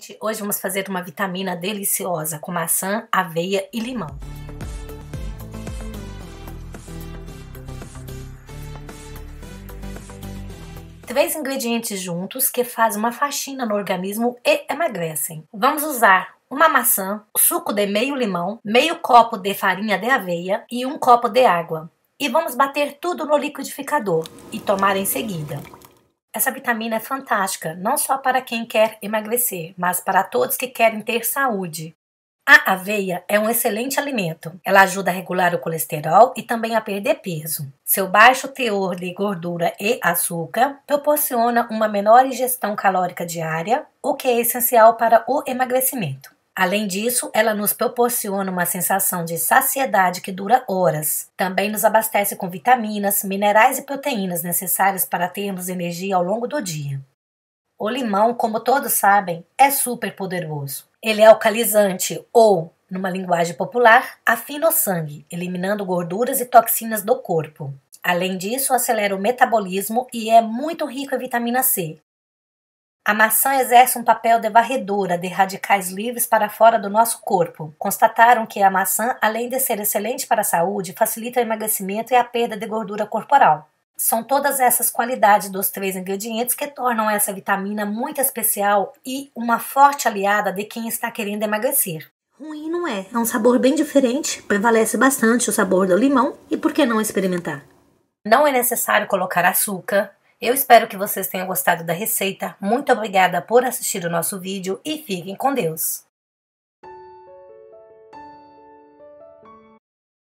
gente, hoje vamos fazer uma vitamina deliciosa com maçã, aveia e limão. Três ingredientes juntos que fazem uma faxina no organismo e emagrecem. Vamos usar uma maçã, suco de meio limão, meio copo de farinha de aveia e um copo de água. E vamos bater tudo no liquidificador e tomar em seguida. Essa vitamina é fantástica, não só para quem quer emagrecer, mas para todos que querem ter saúde. A aveia é um excelente alimento. Ela ajuda a regular o colesterol e também a perder peso. Seu baixo teor de gordura e açúcar proporciona uma menor ingestão calórica diária, o que é essencial para o emagrecimento. Além disso, ela nos proporciona uma sensação de saciedade que dura horas. Também nos abastece com vitaminas, minerais e proteínas necessárias para termos energia ao longo do dia. O limão, como todos sabem, é super poderoso. Ele é alcalizante ou, numa linguagem popular, afina o sangue, eliminando gorduras e toxinas do corpo. Além disso, acelera o metabolismo e é muito rico em vitamina C, a maçã exerce um papel de varredora de radicais livres para fora do nosso corpo. Constataram que a maçã, além de ser excelente para a saúde, facilita o emagrecimento e a perda de gordura corporal. São todas essas qualidades dos três ingredientes que tornam essa vitamina muito especial e uma forte aliada de quem está querendo emagrecer. Ruim não é, é um sabor bem diferente, prevalece bastante o sabor do limão e por que não experimentar? Não é necessário colocar açúcar, eu espero que vocês tenham gostado da receita. Muito obrigada por assistir o nosso vídeo e fiquem com Deus!